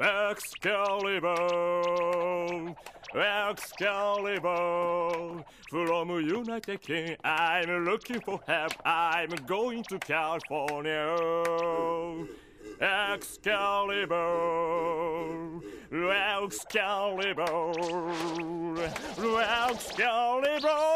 Excalibur, Excalibur, from United Kingdom, I'm looking for help. I'm going to California. Excalibur, Excalibur, Excalibur.